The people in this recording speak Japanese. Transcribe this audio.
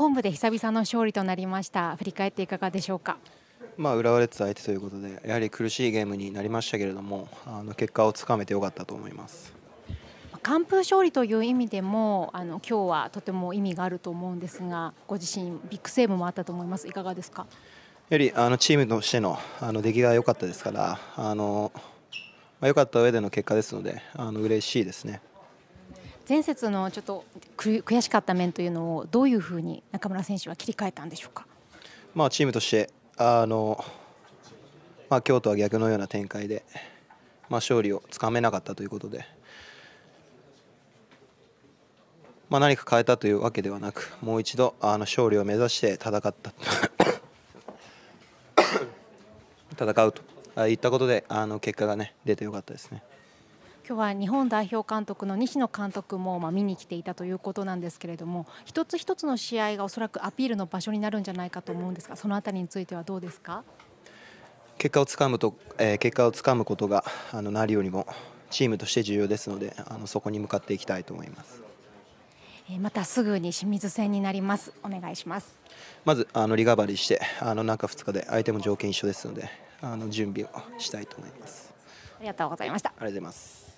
本部で久々の勝利となりました振り返っていかがでしょうか。まあ、浦和レッズ相手ということでやはり苦しいゲームになりましたけれどもあの結果をつかめてよかったと思います。完封勝利という意味でもあの今日はとても意味があると思うんですがご自身ビッグセーブもあったと思いますいかがですかやはりあのチームとしてのあの出来が良かったですからあの、まあ、良かった上での結果ですのであの嬉しいですね。前節のちょっと悔しかった面というのをどういうふうに中村選手は切り替えたんでしょうか。まあ、チームとしてあの、まあ、京都は逆のような展開で、まあ、勝利をつかめなかったということで、まあ、何か変えたというわけではなくもう一度あの勝利を目指して戦った 戦うといったことであの結果が、ね、出てよかったですね。今日は日本代表監督の西野監督もま見に来ていたということなんですけれども一つ一つの試合がおそらくアピールの場所になるんじゃないかと思うんですがその辺りについてはどうですか結果をつかむと、えー、結果をつかむことがあのなるよりもチームとして重要ですのであのそこに向かっていきたいと思います。えまたすぐに清水戦になります。お願いします。まずあのリカバリーして、あの中2日で相手も条件一緒ですので、あの準備をしたいと思います。ありがとうございました。ありがとうございます。